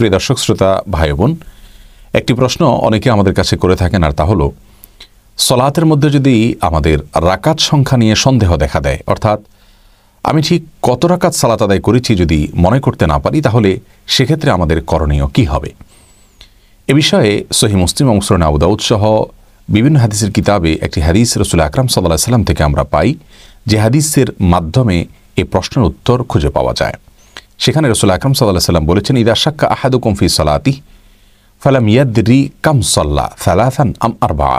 প্রিয় দর্শক শ্রোতা ভাই বোন একটি প্রশ্ন অনেকে আমাদের কাছে করে থাকেন আর তা হলো সলাহাতের মধ্যে যদি আমাদের রাকাত সংখ্যা নিয়ে সন্দেহ দেখা দেয় অর্থাৎ আমি ঠিক কত রাকাত সালাত আদায় করেছি যদি মনে করতে না পারি তাহলে সেক্ষেত্রে আমাদের করণীয় কি হবে এ বিষয়ে সহি মুসলিম অংশ আবুদাউদ সহ বিভিন্ন হাদিসের কিতাবে একটি হাদিস রসুল আকরাম সাল্লাহ সাল্লাম থেকে আমরা পাই যে হাদিসের মাধ্যমে এ প্রশ্নের উত্তর খুঁজে পাওয়া যায় সেখানে রসুল আকরম সাল্লাহ সাল্লাম বলেছেন ইদা শাক্কা আহাদু কমফি সলাতি ফালাম রি কাম সল্লা সালাসান আম আরবা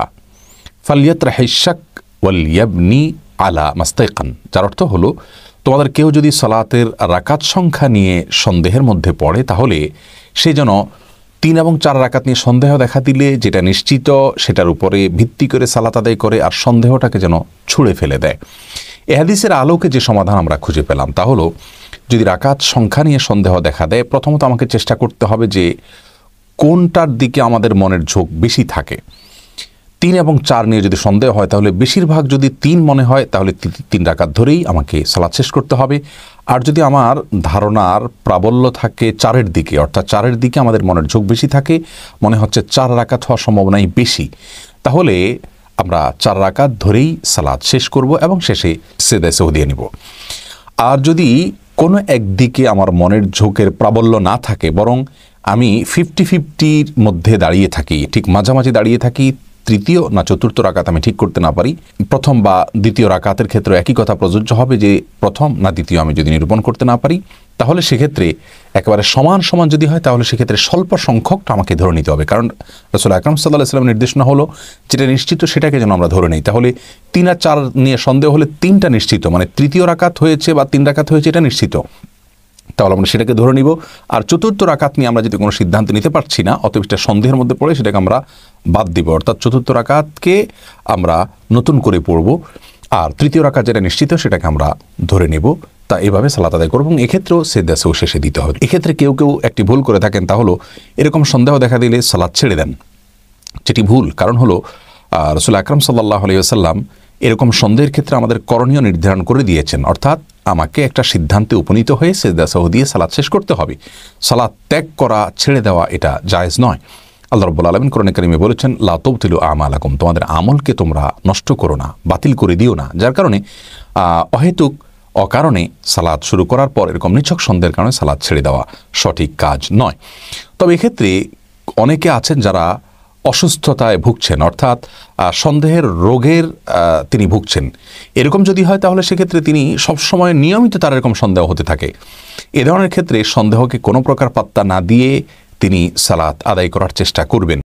ফালিয়াত রাহেশাক ওয়ালিয়াবনি আলা মাস্তাইকান যার অর্থ হলো তোমাদের কেউ যদি সলাতের রাকাত সংখ্যা নিয়ে সন্দেহের মধ্যে পড়ে তাহলে সে যেন তিন এবং চার রাকাত নিয়ে সন্দেহ দেখা দিলে যেটা নিশ্চিত সেটার উপরে ভিত্তি করে সালাত আদায় করে আর সন্দেহটাকে যেন ছুঁড়ে ফেলে দেয় এ হাদিসের আলোকে যে সমাধান আমরা খুঁজে পেলাম তা হলো যদি রাকাত সংখ্যা নিয়ে সন্দেহ দেখা দেয় প্রথমত আমাকে চেষ্টা করতে হবে যে কোনটার দিকে আমাদের মনের ঝোঁক বেশি থাকে তিন এবং চার নিয়ে যদি সন্দেহ হয় তাহলে বেশিরভাগ যদি তিন মনে হয় তাহলে তিন রাকাত ধরেই আমাকে সালাদ শেষ করতে হবে আর যদি আমার ধারণার প্রাবল্য থাকে চারের দিকে অর্থাৎ চারের দিকে আমাদের মনের ঝোঁক বেশি থাকে মনে হচ্ছে চার রাকাত হওয়ার সম্ভাবনাই বেশি তাহলে আমরা চার রাকাত ধরেই সালাদ শেষ করব এবং শেষে সেদায় সৌদিয়ে নিব আর যদি কোনো একদিকে আমার মনের ঝোঁকের প্রাবল্য না থাকে বরং আমি ফিফটি ফিফটির মধ্যে দাঁড়িয়ে থাকি ঠিক মাঝামাঝি দাঁড়িয়ে থাকি তৃতীয় না চতুর্থ রাকাত আমি ঠিক করতে না পারি প্রথম বা দ্বিতীয় রাকাতের ক্ষেত্রে একই কথা প্রযোজ্য হবে যে প্রথম না দ্বিতীয় আমি যদি নিরূপণ করতে না পারি তাহলে সেক্ষেত্রে একেবারে সমান সমান যদি হয় তাহলে সেক্ষেত্রে স্বল্প সংখ্যকটা আমাকে ধরে নিতে হবে কারণ রসুল আকরম সাল্লাহ ইসলামের নির্দেশনা হলো যেটা নিশ্চিত সেটাকে যেন আমরা ধরে নিই তাহলে তিন আর চার নিয়ে সন্দেহ হলে তিনটা নিশ্চিত মানে তৃতীয় রাকাত হয়েছে বা তিন রাকাত হয়েছে এটা নিশ্চিত তাহলে আমরা সেটাকে ধরে নিব আর চতুর্থ রাকাত নিয়ে আমরা যদি কোনো সিদ্ধান্ত নিতে পারছি না অতএব সেটা সন্দেহের মধ্যে পড়ে সেটাকে আমরা বাদ দিব অর্থাৎ চতুর্থ রাকাতকে আমরা নতুন করে পড়ব আর তৃতীয় রাকাত যেটা নিশ্চিত সেটাকে আমরা ধরে নেব তা এভাবে সালাত আদায় করবো এবং এক্ষেত্রেও দেশেও শেষে দিতে হবে এক্ষেত্রে কেউ কেউ একটি ভুল করে থাকেন তাহলে এরকম সন্দেহ দেখা দিলে সালাদ ছেড়ে দেন যেটি ভুল কারণ হলো রসুল আকরম সাল্লাহ আলিয়া এরকম সন্দেহের ক্ষেত্রে আমাদের করণীয় নির্ধারণ করে দিয়েছেন অর্থাৎ আমাকে একটা সিদ্ধান্তে উপনীত হয়ে সেজদা সহ দিয়ে সালাদ শেষ করতে হবে সালাদ ত্যাগ করা ছেড়ে দেওয়া এটা জায়েজ নয় আল্লাহ রব্বুল আলমিন কোরআন করিমে বলেছেন লাতব তিলু আমালাকুম তোমাদের আমলকে তোমরা নষ্ট করো না বাতিল করে দিও না যার কারণে অহেতুক অকারণে সালাদ শুরু করার পর এরকম নিছক সন্দেহের কারণে সালাদ ছেড়ে দেওয়া সঠিক কাজ নয় তবে এক্ষেত্রে অনেকে আছেন যারা অসুস্থতায় ভুগছেন অর্থাৎ সন্দেহের রোগের তিনি ভুগছেন এরকম যদি হয় তাহলে সেক্ষেত্রে তিনি সবসময় নিয়মিত তার এরকম সন্দেহ হতে থাকে এ ধরনের ক্ষেত্রে সন্দেহকে কোনো প্রকার পাত্তা না দিয়ে তিনি সালাত আদায় করার চেষ্টা করবেন